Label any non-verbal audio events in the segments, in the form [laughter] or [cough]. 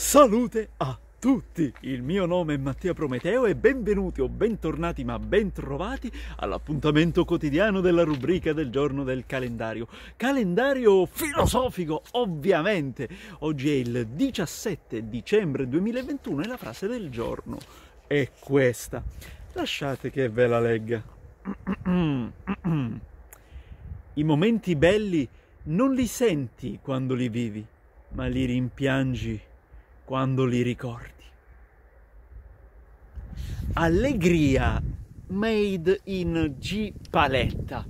Salute a tutti! Il mio nome è Mattia Prometeo e benvenuti o bentornati ma bentrovati all'appuntamento quotidiano della rubrica del giorno del calendario. Calendario filosofico, ovviamente! Oggi è il 17 dicembre 2021 e la frase del giorno è questa. Lasciate che ve la legga. [clears throat] I momenti belli non li senti quando li vivi, ma li rimpiangi quando li ricordi. Allegria made in G Paletta.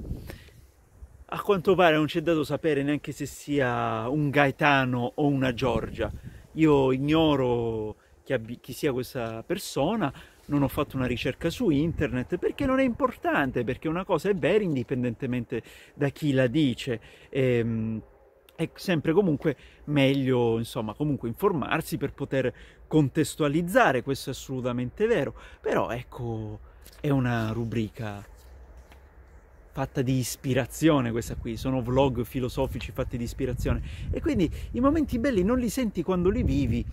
A quanto pare non c'è dato sapere neanche se sia un Gaetano o una Giorgia. Io ignoro chi, chi sia questa persona, non ho fatto una ricerca su internet perché non è importante, perché una cosa è vera indipendentemente da chi la dice. Ehm, è sempre comunque meglio, insomma, comunque informarsi per poter contestualizzare, questo è assolutamente vero, però ecco, è una rubrica fatta di ispirazione questa qui, sono vlog filosofici fatti di ispirazione e quindi i momenti belli non li senti quando li vivi,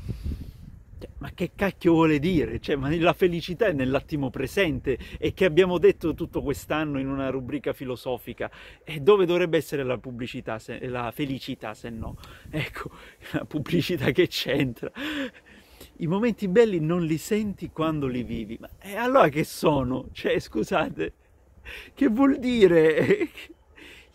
ma che cacchio vuole dire? Cioè, ma la felicità è nell'attimo presente e che abbiamo detto tutto quest'anno in una rubrica filosofica. E dove dovrebbe essere la pubblicità, se, la felicità se no? Ecco, [laughs] la pubblicità che c'entra. I momenti belli non li senti quando li vivi, ma eh, allora che sono? Cioè, scusate, che vuol dire?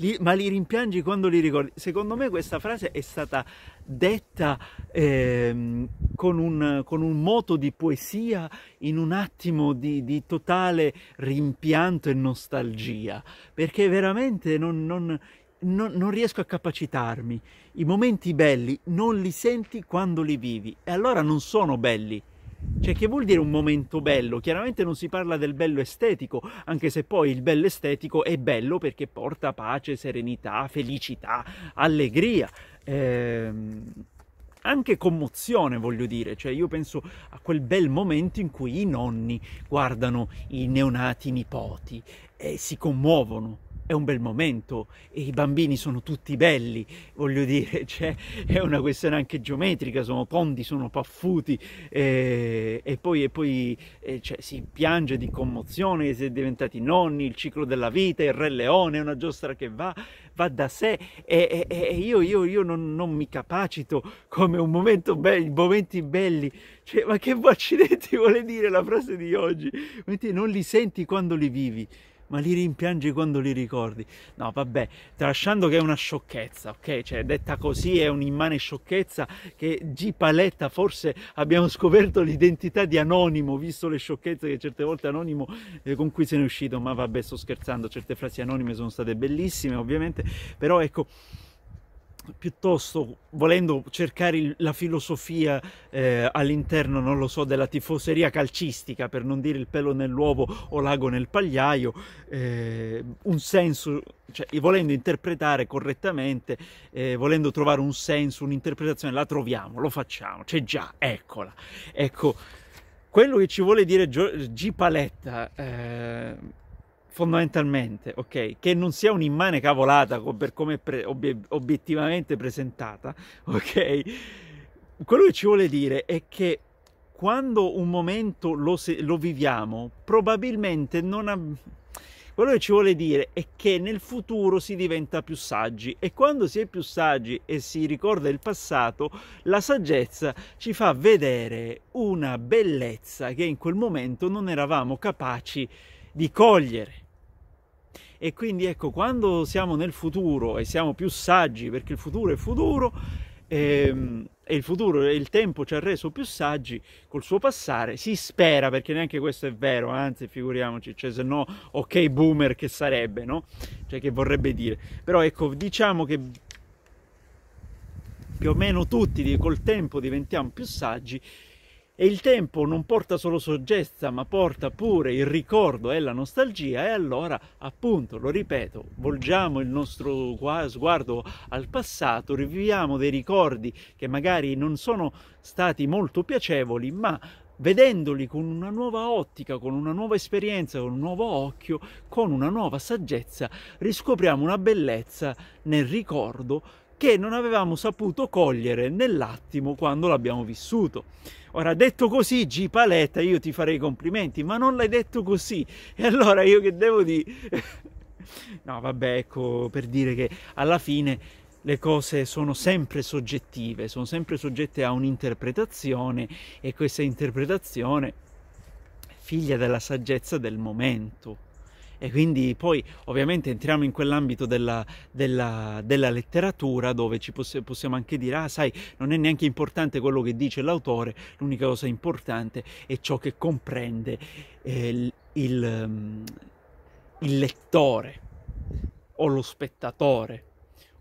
li, ma li rimpiangi quando li ricordi. Secondo me questa frase è stata detta eh, con, un, con, un, moto di poesia in un attimo di, di totale rimpianto e nostalgia, perché veramente non, non non, non, riesco a capacitarmi. I momenti belli non li senti quando li vivi e allora non sono belli, cioè, che vuol dire un momento bello? Chiaramente non si parla del bello estetico, anche se poi il bello estetico è bello perché porta pace, serenità, felicità, allegria. Ehm, anche commozione, voglio dire, cioè io penso a quel bel momento in cui i nonni guardano i neonati nipoti e si commuovono è un bel momento e i bambini sono tutti belli, voglio dire, [laughs] cioè, è una questione anche geometrica, sono tondi, sono paffuti eh, e poi, e poi eh, cioè, si piange di commozione si è diventati nonni, il ciclo della vita, il re leone, una giostra che va, va da sé e, e, e io, io, io non, non, mi capacito come un momento bello, momenti belli, cioè, ma che [laughs] accidenti vuole dire la frase di oggi, non li senti quando li vivi ma li rimpiangi quando li ricordi. No, vabbè, tralasciando che è una sciocchezza, ok? Cioè, detta così è un'immane sciocchezza che G. Paletta forse abbiamo scoperto l'identità di Anonimo, visto le sciocchezze che certe volte Anonimo eh, con cui se ne è uscito, ma vabbè, sto scherzando, certe frasi anonime sono state bellissime, ovviamente, però ecco piuttosto volendo cercare la filosofia eh, all'interno, non lo so, della tifoseria calcistica, per non dire il pelo nell'uovo o l'ago nel pagliaio, eh, un senso, cioè volendo interpretare correttamente, eh, volendo trovare un senso, un'interpretazione, la troviamo, lo facciamo, c'è già, eccola. Ecco, quello che ci vuole dire G. Paletta eh, fondamentalmente, ok? Che non sia un'immane cavolata per come pre- ob- obiettivamente presentata, [laughs] ok? Quello che ci vuole dire è che quando un momento lo, se- lo viviamo, probabilmente non ha... Quello che ci vuole dire è che nel futuro si diventa più saggi e quando si è più saggi e si ricorda il passato, la saggezza ci fa vedere una bellezza che in quel momento non eravamo capaci di cogliere e quindi ecco quando siamo nel futuro e siamo più saggi perché il futuro è futuro ehm, e il futuro e il tempo ci ha reso più saggi col suo passare, si spera, perché neanche questo è vero, anzi figuriamoci, cioè se no ok boomer che sarebbe, no? Cioè che vorrebbe dire. Però ecco, diciamo che più o meno tutti col tempo diventiamo più saggi e il tempo non porta solo soggezza, ma porta pure il ricordo e la nostalgia. E allora, appunto, lo ripeto, volgiamo il nostro sguardo al passato, riviviamo dei ricordi che magari non sono stati molto piacevoli, ma vedendoli con una nuova ottica, con una nuova esperienza, con un nuovo occhio, con una nuova saggezza, riscopriamo una bellezza nel ricordo che non avevamo saputo cogliere nell'attimo quando l'abbiamo vissuto. Ora, detto così, G Paletta, io ti farei complimenti, ma non l'hai detto così. E allora io che devo dire? [laughs] No, vabbè, ecco, per dire che alla fine le cose sono sempre soggettive, sono sempre soggette a un'interpretazione e questa interpretazione è figlia della saggezza del momento e quindi poi ovviamente entriamo in quell'ambito della, della, della letteratura dove ci poss- possiamo anche dire ah sai non è neanche importante quello che dice l'autore, l'unica cosa importante è ciò che comprende eh, il, il, mm, il lettore o lo spettatore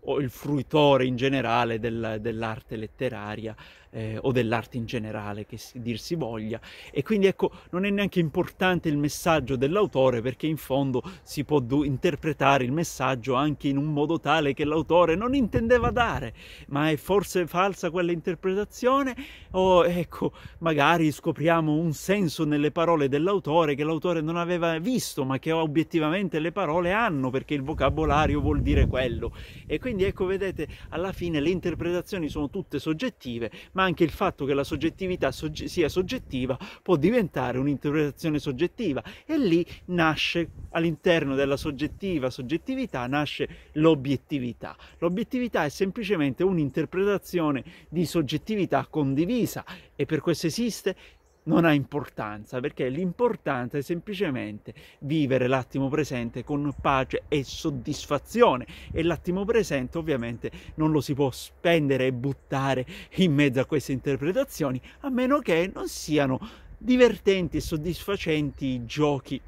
o il fruitore in generale della, dell'arte letteraria eh, o dell'arte in generale che dir si voglia e quindi ecco non è neanche importante il messaggio dell'autore perché in fondo si può do- interpretare il messaggio anche in un modo tale che l'autore non intendeva dare ma è forse falsa quella interpretazione o ecco magari scopriamo un senso nelle parole dell'autore che l'autore non aveva visto ma che obiettivamente le parole hanno perché il vocabolario vuol dire quello e quindi ecco vedete alla fine le interpretazioni sono tutte soggettive ma ma anche il fatto che la soggettività sogge- sia soggettiva può diventare un'interpretazione soggettiva e lì nasce all'interno della soggettiva soggettività nasce l'obiettività. L'obiettività è semplicemente un'interpretazione di soggettività condivisa e per questo esiste non ha importanza perché l'importante è semplicemente vivere l'attimo presente con pace e soddisfazione e l'attimo presente ovviamente non lo si può spendere e buttare in mezzo a queste interpretazioni a meno che non siano divertenti e soddisfacenti giochi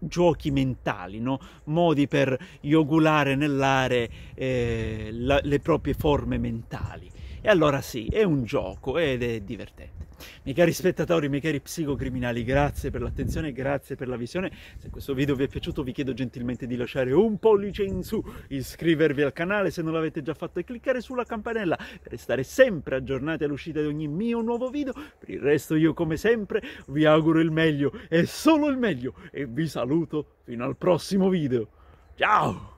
giochi mentali, no? modi per iogulare nell'area eh, le proprie forme mentali. E allora sì, è un gioco ed è divertente. Miei cari spettatori, miei cari psicocriminali, grazie per l'attenzione, grazie per la visione. Se questo video vi è piaciuto vi chiedo gentilmente di lasciare un pollice in su, iscrivervi al canale se non l'avete già fatto e cliccare sulla campanella per restare sempre aggiornati all'uscita di ogni mio nuovo video. Per il resto io come sempre vi auguro il meglio e solo il meglio e vi saluto fino al prossimo video. Ciao!